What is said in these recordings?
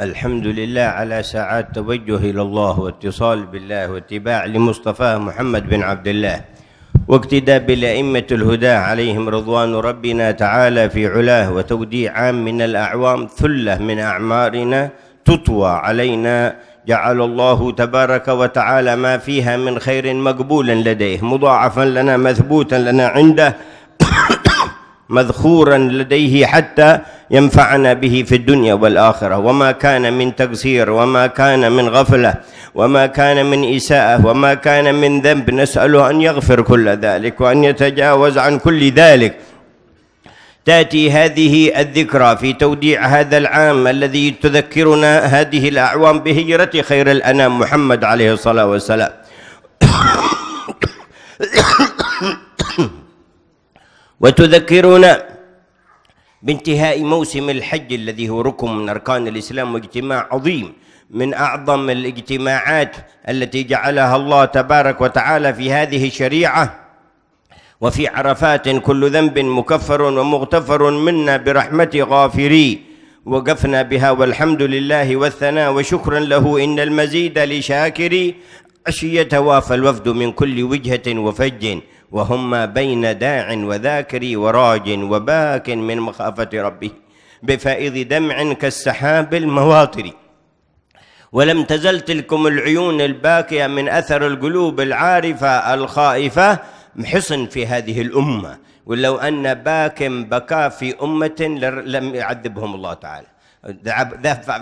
الحمد لله على ساعات توجه إلى الله واتصال بالله واتباع لمصطفى محمد بن عبد الله واقتداء بالأئمة الهدى عليهم رضوان ربنا تعالى في علاه وتوديع عام من الأعوام ثلة من أعمارنا تطوى علينا جعل الله تبارك وتعالى ما فيها من خير مقبولا لديه مضاعفا لنا مثبوتا لنا عنده مذخورا لديه حتى ينفعنا به في الدنيا والآخرة وما كان من تقصير وما كان من غفلة وما كان من إساءة وما كان من ذنب نسأله أن يغفر كل ذلك وأن يتجاوز عن كل ذلك تأتي هذه الذكرى في توديع هذا العام الذي تذكرنا هذه الأعوام بهجرة خير الأنام محمد عليه الصلاة والسلام وتذكرنا بانتهاء موسم الحج الذي هو ركن من اركان الاسلام واجتماع عظيم من اعظم الاجتماعات التي جعلها الله تبارك وتعالى في هذه الشريعه وفي عرفات كل ذنب مكفر ومغتفر منا برحمة غافري وقفنا بها والحمد لله والثناء وشكرا له إن المزيد لشاكري عشية يتوافى الوفد من كل وجهة وفج ما بين داع وذاكر وراج وباك من مخافة ربه بفائض دمع كالسحاب المواطر ولم تزل تلكم العيون الباكية من أثر القلوب العارفة الخائفة حصن في هذه الأمة ولو أن باك بكى في أمة لم يعذبهم الله تعالى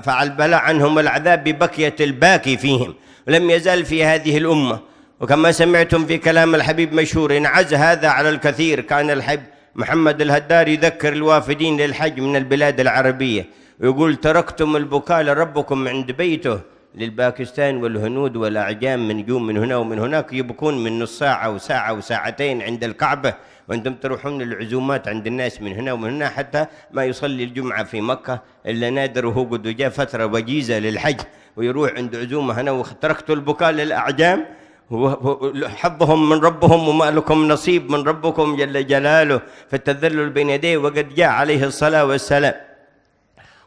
فعل بلى عنهم العذاب ببكية الباكي فيهم لم يزال في هذه الأمة وكما سمعتم في كلام الحبيب مشهور انعز هذا على الكثير كان الحب محمد الهدار يذكر الوافدين للحج من البلاد العربية ويقول تركتم البكاء لربكم عند بيته للباكستان والهنود والأعجام من يوم من هنا ومن هناك يبكون من نص ساعة وساعة وساعتين عند الكعبة وأنتم تروحون للعزومات عند الناس من هنا ومن هنا حتى ما يصلي الجمعة في مكة إلا نادر وهو قد جاء فترة وجيزة للحج ويروح عند عزومة هنا وتركتوا البكاء للأعجام حظهم من ربهم وما لكم نصيب من ربكم جل جلاله فالتذلل بين يديه وقد جاء عليه الصلاة والسلام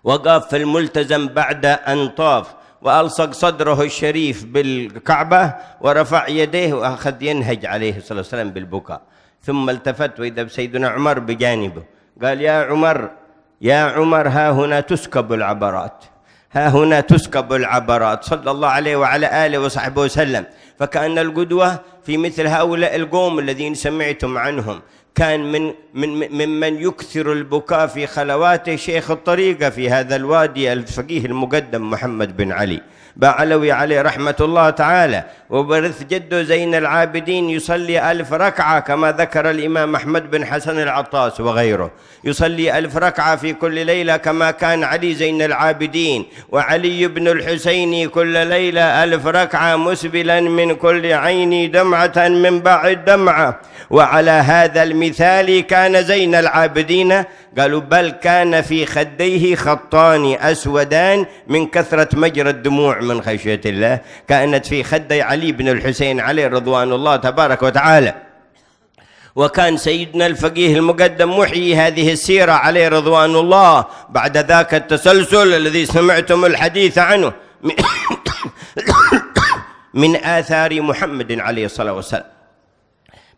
وقاف في الملتزم بعد أن طاف وألصق صدره الشريف بالكعبة ورفع يديه وأخذ ينهج عليه الصلاة والسلام بالبكاء ثم التفت وإذا بسيدنا عمر بجانبه قال يا عمر يا عمر ها هنا تسكب العبرات ها هنا تسكب العبرات صلى الله عليه وعلى آله وصحبه وسلم فكأن القدوة في مثل هؤلاء القوم الذين سمعتم عنهم كان من من ممن يكثر البكاء في خلواته شيخ الطريقة في هذا الوادي الفقيه المقدم محمد بن علي بعلوي عليه رحمة الله تعالى وبرث جده زين العابدين يصلي ألف ركعة كما ذكر الإمام أحمد بن حسن العطاس وغيره يصلي ألف ركعة في كل ليلة كما كان علي زين العابدين وعلي بن الحسين كل ليلة ألف ركعة مسبلا من كل عين دمعة من بعد دمعة وعلى هذا المثال كان زين العابدين قالوا بل كان في خديه خطان أسودان من كثرة مجرى الدموع من خشية الله كانت في خدي علي بن الحسين عليه رضوان الله تبارك وتعالى وكان سيدنا الفقيه المقدم محيي هذه السيرة عليه رضوان الله بعد ذاك التسلسل الذي سمعتم الحديث عنه من آثار محمد عليه الصلاة والسلام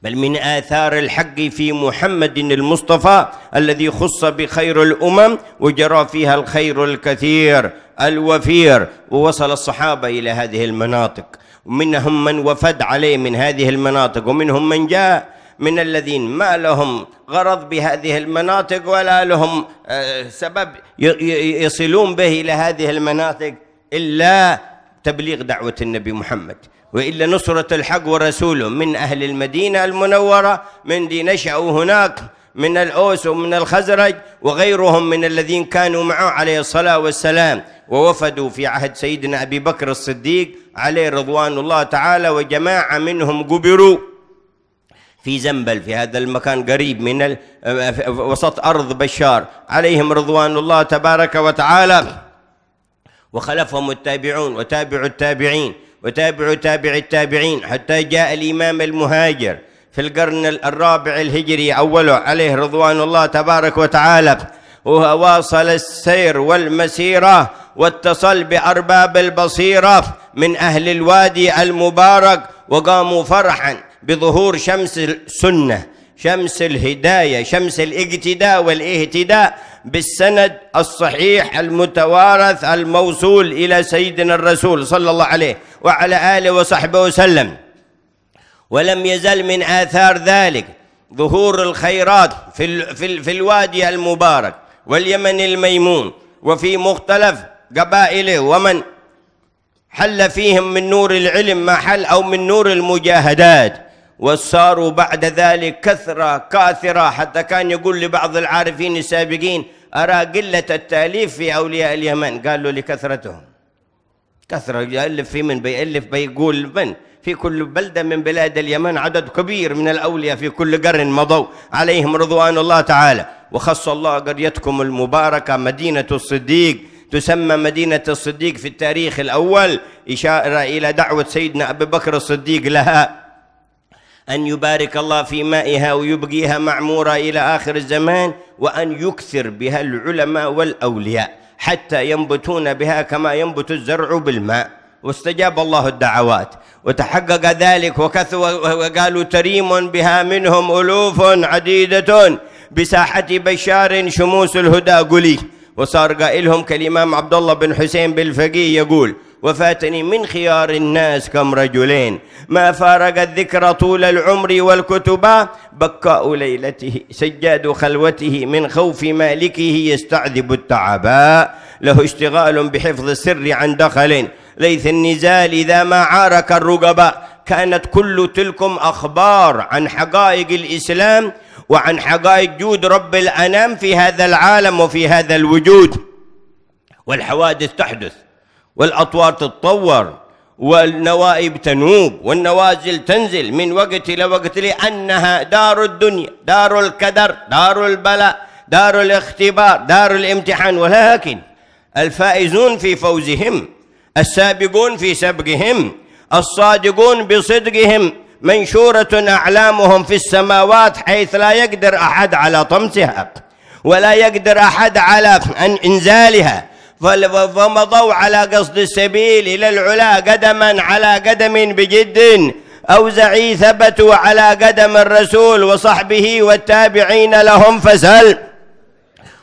بل من آثار الحق في محمد المصطفى الذي خص بخير الأمم وجرى فيها الخير الكثير الوفير ووصل الصحابة إلى هذه المناطق ومنهم من وفد عليه من هذه المناطق ومنهم من جاء من الذين ما لهم غرض بهذه المناطق ولا لهم آه، سبب يصلون به إلى هذه المناطق إلا تبليغ دعوة النبي محمد وإلا نصرة الحق ورسوله من أهل المدينة المنورة من دي نشأوا هناك من الأوس ومن الخزرج وغيرهم من الذين كانوا معه عليه الصلاة والسلام ووفدوا في عهد سيدنا أبي بكر الصديق عليه رضوان الله تعالى وجماعة منهم قبروا في زنبل في هذا المكان قريب من أه، وسط أرض بشار عليهم رضوان الله تبارك وتعالى وخلفهم التابعون وتابعوا التابعين وتابع تابع التابعين حتى جاء الإمام المهاجر في القرن الرابع الهجري أوله عليه رضوان الله تبارك وتعالى وواصل السير والمسيرة واتصل بأرباب البصيرة من أهل الوادي المبارك وقاموا فرحا بظهور شمس السنة شمس الهداية شمس الاقتداء والاهتداء بالسند الصحيح المتوارث الموصول إلى سيدنا الرسول صلى الله عليه وعلى آله وصحبه وسلم ولم يزل من آثار ذلك ظهور الخيرات في, في, في الوادي المبارك واليمن الميمون وفي مختلف قبائله ومن حل فيهم من نور العلم ما حل أو من نور المجاهدات وصاروا بعد ذلك كثرة كاثرة حتى كان يقول لبعض العارفين السابقين أرى قلة التأليف في أولياء اليمن قال له لكثرتهم كثرة يألف في من بيألف بيقول من في كل بلدة من بلاد اليمن عدد كبير من الأولياء في كل قرن مضوا عليهم رضوان الله تعالى وخص الله قريتكم المباركة مدينة الصديق تسمى مدينة الصديق في التاريخ الأول إشارة إلى دعوة سيدنا أبي بكر الصديق لها أن يبارك الله في مائها ويبقيها معمورة إلى آخر الزمان وأن يكثر بها العلماء والأولياء حتى ينبتون بها كما ينبت الزرع بالماء واستجاب الله الدعوات وتحقق ذلك وكثوا وقالوا تريم بها منهم ألوف عديدة بساحة بشار شموس الهدى قلي وصار قائلهم كالإمام عبد الله بن حسين بالفقيه يقول وفاتني من خيار الناس كم رجلين ما فارق الذكر طول العمر والكتب بكاء ليلته سجاد خلوته من خوف مالكه يستعذب التعباء له اشتغال بحفظ السر عن دخل ليث النزال إذا ما عارك الرقباء كانت كل تلكم أخبار عن حقائق الإسلام وعن حقائق جود رب الأنام في هذا العالم وفي هذا الوجود والحوادث تحدث والأطوار تتطور والنوائب تنوب والنوازل تنزل من وقت إلى وقت لأنها دار الدنيا دار الكدر دار البلاء دار الاختبار دار الامتحان ولكن الفائزون في فوزهم السابقون في سبقهم الصادقون بصدقهم منشورة أعلامهم في السماوات حيث لا يقدر أحد على طمسها ولا يقدر أحد على أن إنزالها فمضوا على قصد السبيل إلى العلا قدما على قدم بجد أوزعي ثبتوا على قدم الرسول وصحبه والتابعين لهم فسل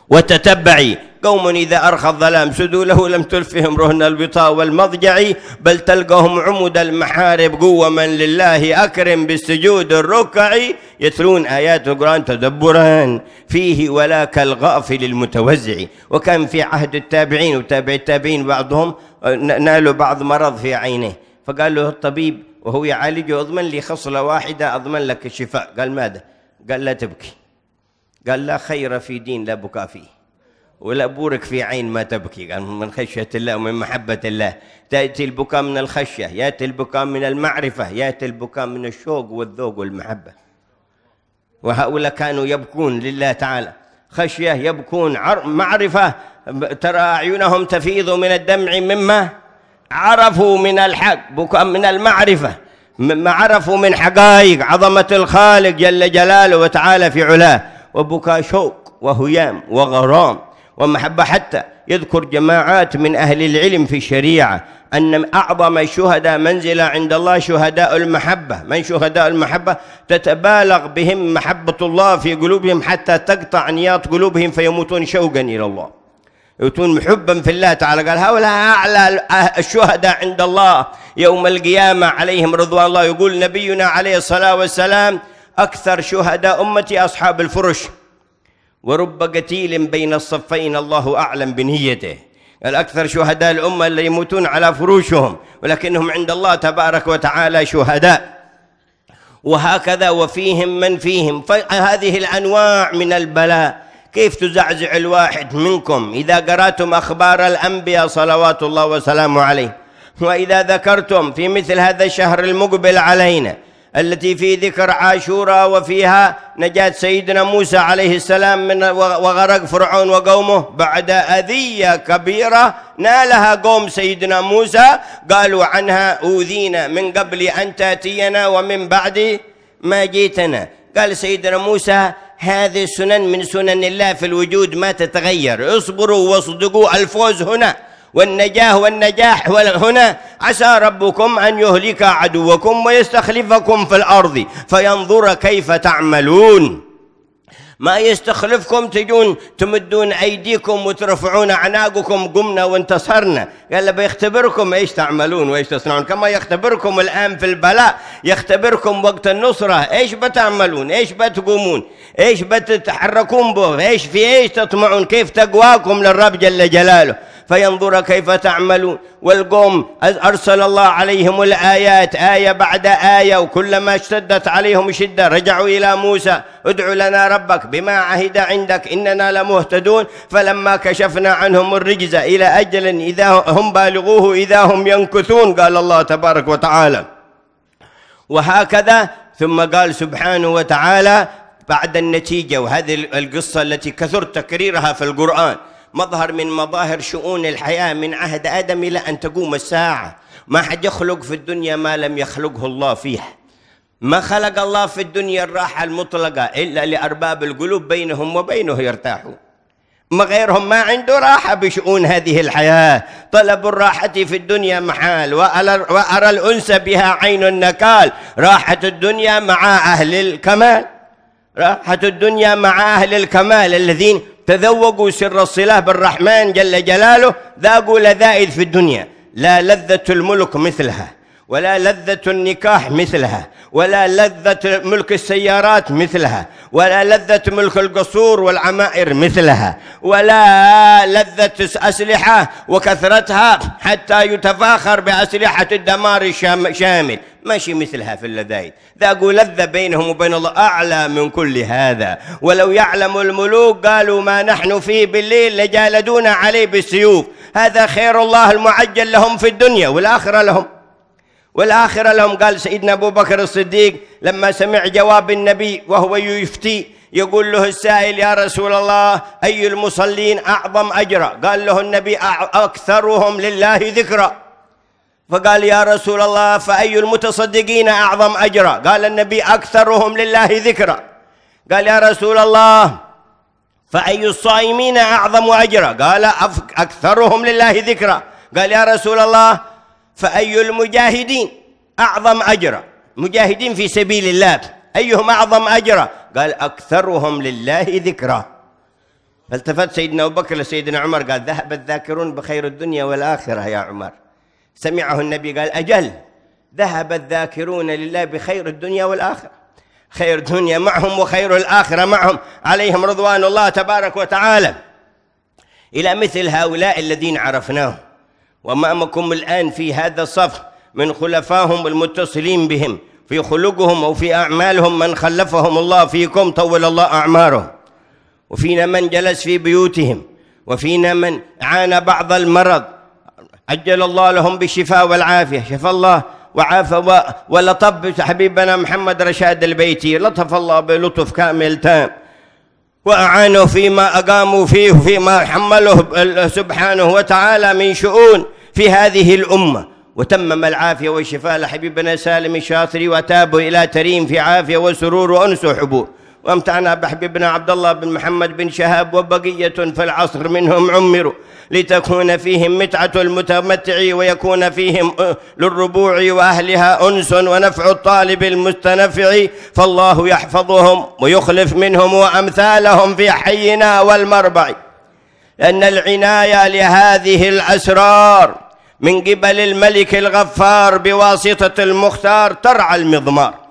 وتتبعي قوم إذا أرخى الظلام سدوله لم تلفهم رهن البطا والمضجع بل تلقهم عمود المحارب قوة من لله أكرم بالسجود الركع يتلون آيات القرآن تدبرا فيه ولا كالغافل المتوزع وكان في عهد التابعين وتابع التابعين بعضهم نالوا بعض مرض في عينه فقال له الطبيب وهو يعالجه اضمن لي خصله واحده اضمن لك الشفاء قال ماذا؟ قال لا تبكي قال لا خير في دين لا بكاء فيه ولا بورك في عين ما تبكي قال من خشية الله ومن محبة الله تأتي البكاء من الخشية يأتي البكاء من المعرفة يأتي البكاء من الشوق والذوق والمحبة وهؤلاء كانوا يبكون لله تعالى خشية يبكون معرفة ترى أعينهم تفيض من الدمع مما عرفوا من الحق بكاء من المعرفة مما عرفوا من حقائق عظمة الخالق جل جلاله وتعالى في علاه وبكاء شوق وهيام وغرام ومحبة حتى يذكر جماعات من أهل العلم في الشريعة أن أعظم شهداء منزلة عند الله شهداء المحبة من شهداء المحبة تتبالغ بهم محبة الله في قلوبهم حتى تقطع نياط قلوبهم فيموتون شوقا إلى الله يموتون محبا في الله تعالى قال هؤلاء أعلى الشهداء عند الله يوم القيامة عليهم رضوان الله يقول نبينا عليه الصلاة والسلام أكثر شهداء أمتي أصحاب الفرش ورب قتيل بين الصفين الله أعلم بنيته الأكثر شهداء الأمة اللي يموتون على فروشهم ولكنهم عند الله تبارك وتعالى شهداء وهكذا وفيهم من فيهم فهذه الأنواع من البلاء كيف تزعزع الواحد منكم إذا قرأتم أخبار الأنبياء صلوات الله وسلامه عليه وإذا ذكرتم في مثل هذا الشهر المقبل علينا التي في ذكر عاشوراء وفيها نجاة سيدنا موسى عليه السلام من وغرق فرعون وقومه بعد أذية كبيرة نالها قوم سيدنا موسى قالوا عنها أوذينا من قبل أن تأتينا ومن بعد ما جيتنا قال سيدنا موسى هذه سنن من سنن الله في الوجود ما تتغير اصبروا واصدقوا الفوز هنا والنجاه والنجاح هنا عسى ربكم أن يهلك عدوكم ويستخلفكم في الأرض فينظر كيف تعملون ما يستخلفكم تجون تمدون أيديكم وترفعون أعناقكم قمنا وانتصرنا قال بيختبركم إيش تعملون وإيش تصنعون كما يختبركم الآن في البلاء يختبركم وقت النصرة إيش بتعملون إيش بتقومون إيش بتتحركون به إيش في إيش تطمعون كيف تقواكم للرب جل جلاله فينظر كيف تعمل والقوم أرسل الله عليهم الآيات آية بعد آية وكلما اشتدت عليهم شدة رجعوا إلى موسى ادعوا لنا ربك بما عهد عندك إننا لمهتدون فلما كشفنا عنهم الرجز إلى أجل إذا هم بالغوه إذا هم ينكثون قال الله تبارك وتعالى وهكذا ثم قال سبحانه وتعالى بعد النتيجة وهذه القصة التي كثرت تكريرها في القرآن مظهر من مظاهر شؤون الحياة من عهد آدم إلى أن تقوم الساعة ما حد يخلق في الدنيا ما لم يخلقه الله فيها ما خلق الله في الدنيا الراحة المطلقة إلا لأرباب القلوب بينهم وبينه يرتاحون ما غيرهم ما عنده راحة بشؤون هذه الحياة طلب الراحة في الدنيا محال وأرى الأنس بها عين النكال راحة الدنيا مع أهل الكمال راحة الدنيا مع أهل الكمال الذين تذوقوا سر الصلاه بالرحمن جل جلاله ذاقوا لذائذ في الدنيا لا لذة الملك مثلها ولا لذة النكاح مثلها ولا لذة ملك السيارات مثلها ولا لذة ملك القصور والعمائر مثلها ولا لذة أسلحة وكثرتها حتى يتفاخر بأسلحة الدمار الشامل ماشي مثلها في اللذائذ ذاقوا لذة بينهم وبين الله أعلى من كل هذا ولو يعلم الملوك قالوا ما نحن فيه بالليل لجالدونا عليه بالسيوف هذا خير الله المعجل لهم في الدنيا والآخرة لهم والآخرة لهم قال سيدنا أبو بكر الصديق لما سمع جواب النبي وهو يفتي يقول له السائل يا رسول الله أي المصلين أعظم أجرا قال له النبي أكثرهم لله ذكرا فقال يا رسول الله فأي المتصدقين أعظم أجرا قال النبي أكثرهم لله ذكرا قال يا رسول الله فأي الصائمين أعظم أجرا قال أكثرهم لله ذكرا قال يا رسول الله فأي المجاهدين أعظم أجرا مجاهدين في سبيل الله أيهم أعظم أجرا قال أكثرهم لله ذكرا فالتفت سيدنا أبو بكر لسيدنا عمر قال ذهب الذاكرون بخير الدنيا والآخرة يا عمر سمعه النبي قال أجل ذهب الذاكرون لله بخير الدنيا والآخرة خير الدنيا معهم وخير الآخرة معهم عليهم رضوان الله تبارك وتعالى إلى مثل هؤلاء الذين عرفناهم وامامكم الان في هذا الصف من خلفاهم المتصلين بهم في خلقهم وفي اعمالهم من خلفهم الله فيكم طول الله اعمارهم وفينا من جلس في بيوتهم وفينا من عانى بعض المرض عجل الله لهم بالشفاء والعافيه شفى الله وعافى ولطف حبيبنا محمد رشاد البيتي لطف الله بلطف كامل تام وأعانوا فيما أقاموا فيه وفيما حمله سبحانه وتعالى من شؤون في هذه الأمة وتمم العافية والشفاء لحبيبنا سالم الشاطري وتابوا إلى تريم في عافية وسرور وأنس وحبور وامتعنا بحبيبنا عبد الله بن محمد بن شهاب وبقية في العصر منهم عمروا لتكون فيهم متعة المتمتع ويكون فيهم للربوع وأهلها أنس ونفع الطالب المستنفع فالله يحفظهم ويخلف منهم وأمثالهم في حينا والمربع لأن العناية لهذه الأسرار من قبل الملك الغفار بواسطة المختار ترعى المضمار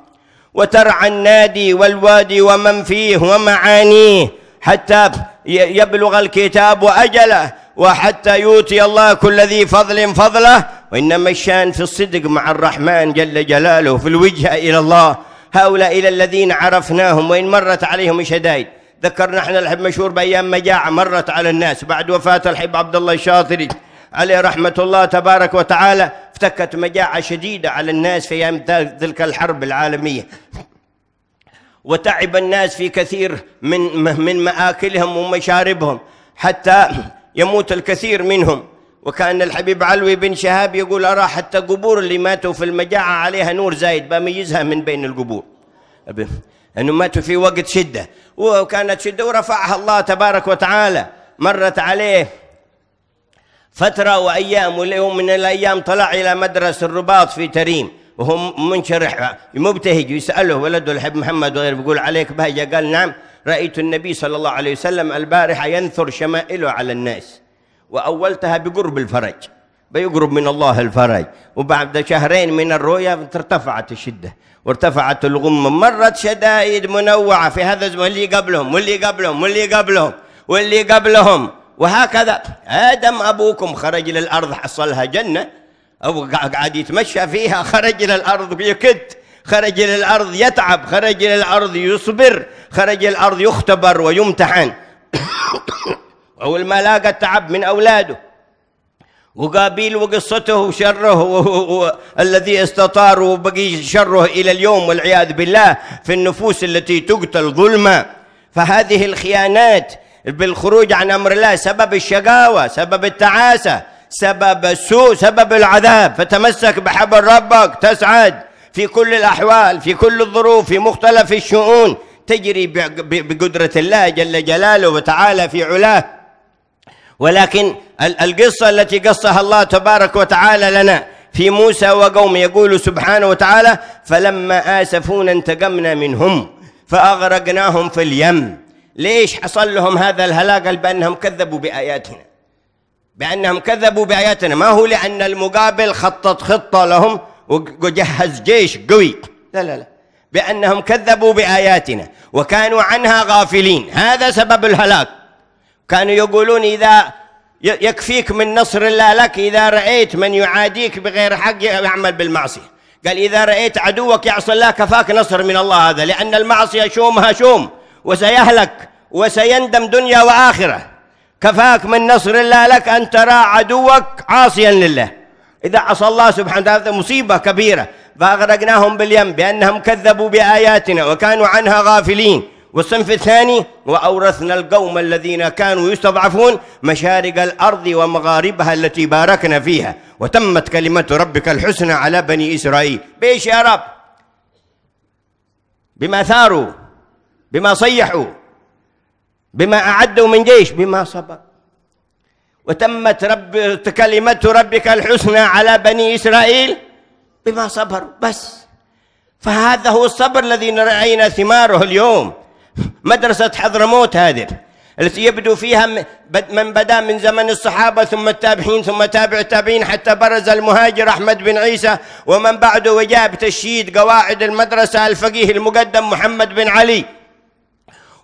وترعى النادي والوادي ومن فيه ومعانيه حتى يبلغ الكتاب وأجله وحتى يؤتي الله كل ذي فضل فضله وإنما الشان في الصدق مع الرحمن جل جلاله في الوجهة إلى الله هؤلاء إلى الذين عرفناهم وإن مرت عليهم شدائد ذكرنا احنا الحب مشهور بأيام مجاعة مرت على الناس بعد وفاة الحب عبد الله الشاطري عليه رحمة الله تبارك وتعالى افتكت مجاعة شديدة على الناس في أيام تلك الحرب العالمية وتعب الناس في كثير من من مآكلهم ومشاربهم حتى يموت الكثير منهم وكان الحبيب علوي بن شهاب يقول أرى حتى قبور اللي ماتوا في المجاعة عليها نور زايد بميزها من بين القبور أنه ماتوا في وقت شدة وكانت شدة ورفعها الله تبارك وتعالى مرت عليه فترة وأيام واليوم من الأيام طلع إلى مدرسة الرباط في تريم وهو منشرح مبتهج يسأله ولده الحب محمد وغيره بيقول عليك بهجة قال نعم رأيت النبي صلى الله عليه وسلم البارحة ينثر شمائله على الناس وأولتها بقرب الفرج بيقرب من الله الفرج وبعد شهرين من الرؤيا ارتفعت الشدة وارتفعت الغمة مرت شدائد منوعة في هذا الزمن واللي قبلهم واللي قبلهم واللي قبلهم واللي قبلهم, واللي قبلهم وهكذا آدم أبوكم خرج للأرض حصلها جنة أو قاعد يتمشى فيها خرج إلى الأرض يكد خرج إلى الأرض يتعب خرج إلى الأرض يصبر خرج إلى الأرض يختبر ويمتحن أول ما لاقى تعب من أولاده وقابيل وقصته وشره الذي استطار وبقي شره إلى اليوم والعياذ بالله في النفوس التي تقتل ظلما فهذه الخيانات بالخروج عن أمر الله سبب الشقاوة سبب التعاسة سبب السوء سبب العذاب فتمسك بحبل ربك تسعد في كل الأحوال في كل الظروف في مختلف الشؤون تجري بقدرة الله جل جلاله وتعالى في علاه ولكن القصة التي قصها الله تبارك وتعالى لنا في موسى وقومه يقول سبحانه وتعالى فلما اسفونا انتقمنا منهم فأغرقناهم في اليم ليش حصل لهم هذا الهلاك بأنهم كذبوا بآياتنا بأنهم كذبوا بآياتنا ما هو لأن المقابل خطط خطة لهم وجهز جيش قوي لا لا لا بأنهم كذبوا بآياتنا وكانوا عنها غافلين هذا سبب الهلاك كانوا يقولون إذا يكفيك من نصر الله لك إذا رأيت من يعاديك بغير حق يعمل بالمعصية قال إذا رأيت عدوك يعصي الله كفاك نصر من الله هذا لأن المعصية شومها شوم وسيهلك وسيندم دنيا واخره كفاك من نصر الله لك ان ترى عدوك عاصيا لله اذا عصى الله سبحانه وتعالى مصيبه كبيره فاغرقناهم باليم بانهم كذبوا باياتنا وكانوا عنها غافلين والصنف الثاني واورثنا القوم الذين كانوا يستضعفون مشارق الارض ومغاربها التي باركنا فيها وتمت كلمه ربك الحسنى على بني اسرائيل بايش يا رب بما ثاروا بما صيحوا بما أعدوا من جيش بما صبر وتمت رب كلمة ربك الحسنى على بني إسرائيل بما صبروا بس فهذا هو الصبر الذي رأينا ثماره اليوم مدرسة حضرموت هذه التي يبدو فيها من بدا من زمن الصحابه ثم التابعين ثم تابع التابعين حتى برز المهاجر احمد بن عيسى ومن بعده وجاء بتشييد قواعد المدرسه الفقيه المقدم محمد بن علي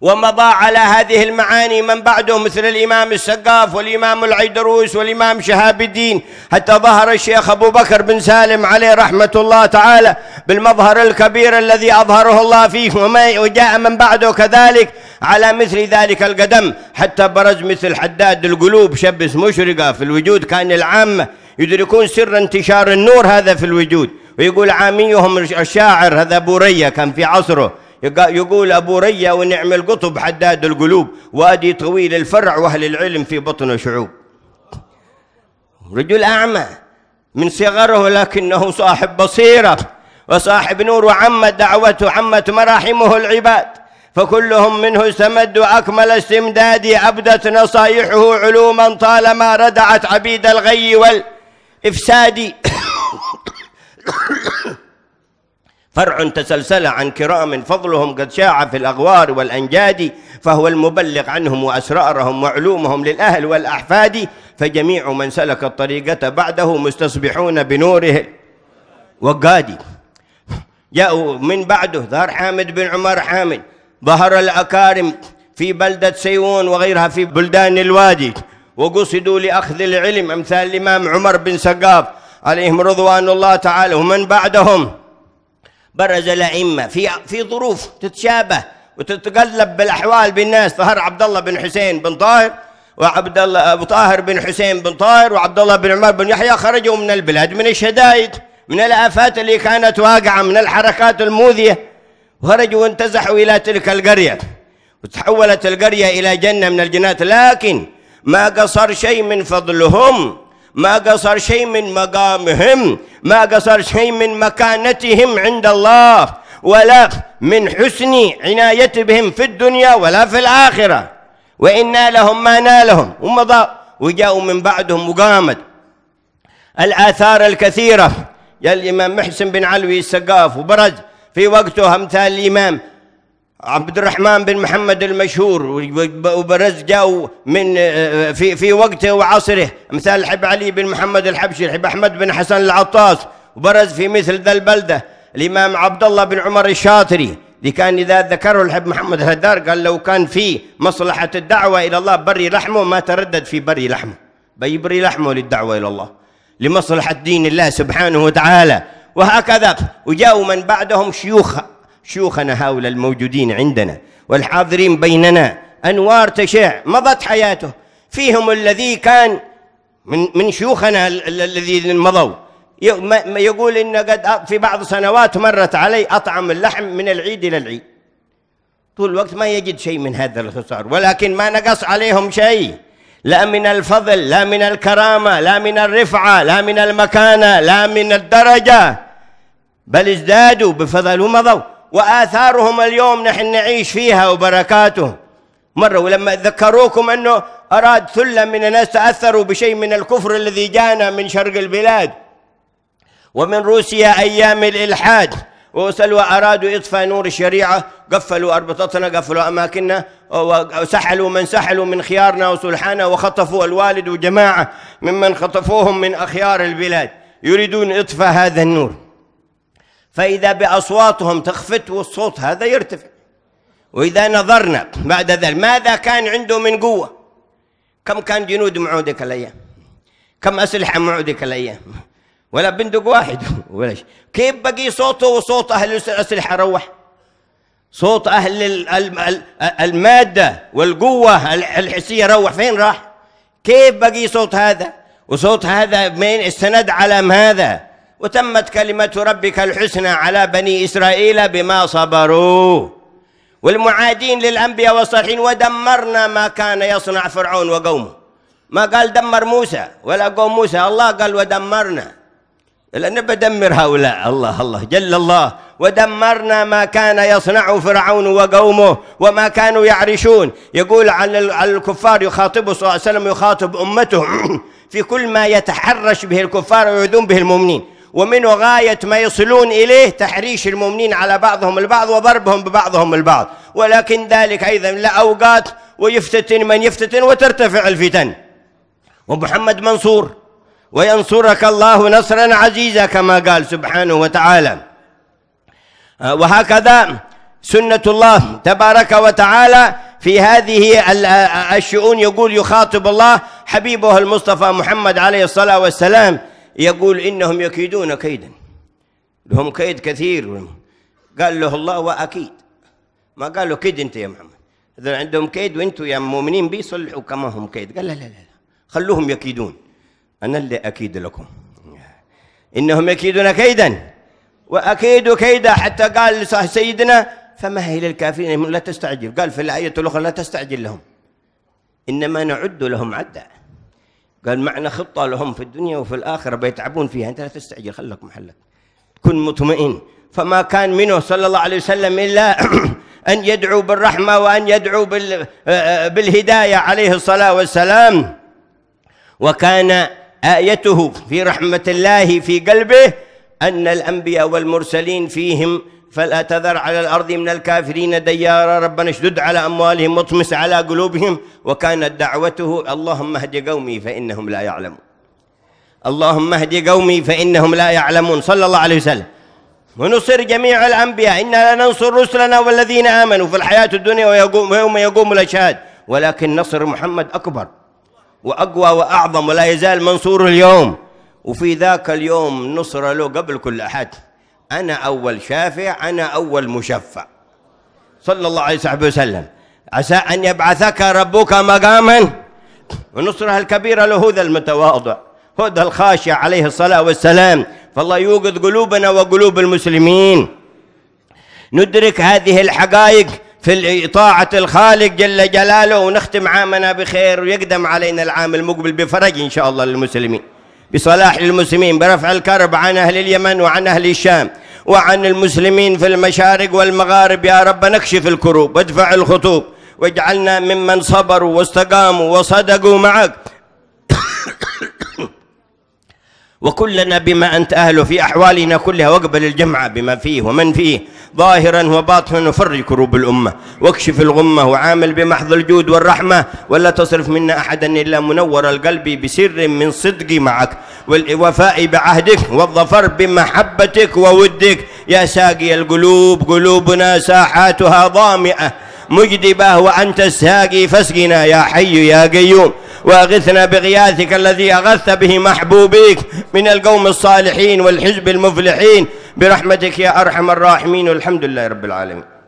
ومضى على هذه المعاني من بعده مثل الإمام السقاف والإمام العيدروس والإمام شهاب الدين حتى ظهر الشيخ أبو بكر بن سالم عليه رحمة الله تعالى بالمظهر الكبير الذي أظهره الله فيه وجاء من بعده كذلك على مثل ذلك القدم حتى برز مثل حداد القلوب شبس مشرقة في الوجود كان العامة يدركون سر انتشار النور هذا في الوجود ويقول عاميهم الشاعر هذا بورية كان في عصره يقول أبو ريا ونعم القطب حداد القلوب وادي طويل الفرع وأهل العلم في بطن شعوب رجل أعمى من صغره لكنه صاحب بصيرة وصاحب نور وعمت دعوته عمت مراحمه العباد فكلهم منه استمد أكمل استمداد أبدت نصائحه علوما طالما ردعت عبيد الغي والإفساد فرع تسلسل عن كرام فضلهم قد شاع في الأغوار والأنجاد فهو المبلغ عنهم وأسرارهم وعلومهم للأهل والأحفاد فجميع من سلك الطريقة بعده مستصبحون بنوره وقادي جاءوا من بعده ظهر حامد بن عمر حامد ظهر الأكارم في بلدة سيون وغيرها في بلدان الوادي وقصدوا لأخذ العلم أمثال الإمام عمر بن سقاف عليهم رضوان الله تعالى ومن بعدهم برز الأئمة في في ظروف تتشابه وتتقلب بالأحوال بالناس ظهر عبد الله بن حسين بن طاهر وعبد الله أبو طاهر بن حسين بن طاهر وعبد الله بن عمر بن يحيى خرجوا من البلاد من الشدائد من الآفات اللي كانت واقعة من الحركات المؤذية وخرجوا وانتزحوا إلى تلك القرية وتحولت القرية إلى جنة من الجنات لكن ما قصر شيء من فضلهم ما قصر شيء من مقامهم ما قصر شيء من مكانتهم عند الله ولا من حسن عناية بهم في الدنيا ولا في الآخرة وإنا لهم ما نالهم ومضى وجاءوا من بعدهم وقامت الآثار الكثيرة يا الإمام محسن بن علوي السقاف وبرز في وقته أمثال الإمام عبد الرحمن بن محمد المشهور وبرز جاو من آه، آه، في في وقته وعصره مثال الحب علي بن محمد الحبشي الحب احمد بن حسن العطاس وبرز في مثل ذا البلده الامام عبد الله بن عمر الشاطري اللي كان اذا ذكره الحب محمد الهدار قال لو كان في مصلحه الدعوه الى الله بري لحمه ما تردد في بري لحمه بيبري لحمه للدعوه الى الله لمصلحه دين الله سبحانه وتعالى وهكذا وجاءوا من بعدهم شيوخ شيوخنا هؤلاء الموجودين عندنا والحاضرين بيننا أنوار تشع مضت حياته فيهم الذي كان من من شيوخنا الذين مضوا يقول إن قد في بعض سنوات مرت علي أطعم اللحم من العيد إلى العيد طول الوقت ما يجد شيء من هذا الخسار ولكن ما نقص عليهم شيء لا من الفضل لا من الكرامة لا من الرفعة لا من المكانة لا من الدرجة بل ازدادوا بفضل ومضوا وآثارهم اليوم نحن نعيش فيها وبركاتهم مرة ولما ذكروكم أنه أراد ثلة من الناس تأثروا بشيء من الكفر الذي جانا من شرق البلاد ومن روسيا أيام الإلحاد ووصلوا أرادوا إطفاء نور الشريعة قفلوا أربطتنا قفلوا أماكننا وسحلوا من سحلوا من خيارنا وسلحانا وخطفوا الوالد وجماعة ممن خطفوهم من أخيار البلاد يريدون إطفاء هذا النور فإذا بأصواتهم تخفت والصوت هذا يرتفع وإذا نظرنا بعد ذلك ماذا كان عنده من قوة كم كان جنود معه ذيك الأيام كم أسلحة معه ذيك الأيام ولا بندق واحد ولا شيء كيف بقي صوته وصوت أهل الأسلحة روح صوت أهل المادة والقوة الحسية روح فين راح كيف بقي صوت هذا وصوت هذا من استند على هذا وتمت كلمة ربك الحسنى على بني إسرائيل بما صبروا والمعادين للأنبياء والصالحين ودمرنا ما كان يصنع فرعون وقومه ما قال دمر موسى ولا قوم موسى الله قال ودمرنا لأن بدمر هؤلاء الله الله جل الله ودمرنا ما كان يصنع فرعون وقومه وما كانوا يعرشون يقول على الكفار يخاطبه صلى الله عليه وسلم يخاطب أمته في كل ما يتحرش به الكفار ويعدون به المؤمنين ومن غاية ما يصلون إليه تحريش المؤمنين على بعضهم البعض وضربهم ببعضهم البعض ولكن ذلك أيضا لا أوقات ويفتتن من يفتتن وترتفع الفتن ومحمد منصور وينصرك الله نصرا عزيزا كما قال سبحانه وتعالى آه، وهكذا سنة الله تبارك وتعالى في هذه آه، الشؤون يقول يخاطب الله حبيبه المصطفى محمد عليه الصلاة والسلام يقول إنهم يكيدون كيدا لهم كيد كثير قال له الله وأكيد ما قالوا كيد أنت يا محمد إذا عندهم كيد وأنتم يا مؤمنين بيصلحوا كما هم كيد قال لا لا لا خلوهم يكيدون أنا اللي أكيد لكم إنهم يكيدون كيدا وأكيد كيدا حتى قال سيدنا فمهل الكافرين لا تستعجل قال في الآية الأخرى لا تستعجل لهم إنما نعد لهم عدا قال معنا خطة لهم في الدنيا وفي الآخرة بيتعبون فيها أنت لا تستعجل خلك محلك كن مطمئن فما كان منه صلى الله عليه وسلم إلا أن يدعو بالرحمة وأن يدعو آه، آه، بالهداية عليه الصلاة والسلام وكان آيته في رحمة الله في قلبه أن الأنبياء والمرسلين فيهم فلا تذر على الأرض من الكافرين ديارا ربنا اشدد على أموالهم واطمس على قلوبهم وكانت دعوته اللهم اهد قومي فإنهم لا يعلمون اللهم اهد قومي فإنهم لا يعلمون صلى الله عليه وسلم ونصر جميع الأنبياء إنا لننصر رسلنا والذين آمنوا في الحياة الدنيا ويقوم يوم يقوم الأشهاد ولكن نصر محمد أكبر وأقوى وأعظم ولا يزال منصور اليوم وفي ذاك اليوم نصر له قبل كل أحد أنا أول شافع أنا أول مشفع صلى الله عليه وسلم عسى أن يبعثك ربك مقاما ونصرها الكبيرة لهذا المتواضع هدى الخاشع عليه الصلاة والسلام فالله يوقظ قلوبنا وقلوب المسلمين ندرك هذه الحقائق في طاعة الخالق جل جلاله ونختم عامنا بخير ويقدم علينا العام المقبل بفرج إن شاء الله للمسلمين بصلاح المسلمين برفع الكرب عن أهل اليمن وعن أهل الشام وعن المسلمين في المشارق والمغارب يا رب نكشف الكروب وادفع الخطوب واجعلنا ممن صبروا واستقاموا وصدقوا معك وكلنا بما أنت أهله في أحوالنا كلها واقبل الجمعة بما فيه ومن فيه ظاهرا وباطنا نفرج كروب الأمة واكشف الغمة وعامل بمحض الجود والرحمة ولا تصرف منا أحدا إلا منور القلب بسر من صدقي معك والوفاء بعهدك والظفر بمحبتك وودك يا ساقي القلوب قلوبنا ساحاتها ظامئة مجدبة وأنت الساقي فاسقنا يا حي يا قيوم وأغثنا بغياثك الذي أغث به محبوبيك من القوم الصالحين والحزب المفلحين برحمتك يا أرحم الراحمين والحمد لله رب العالمين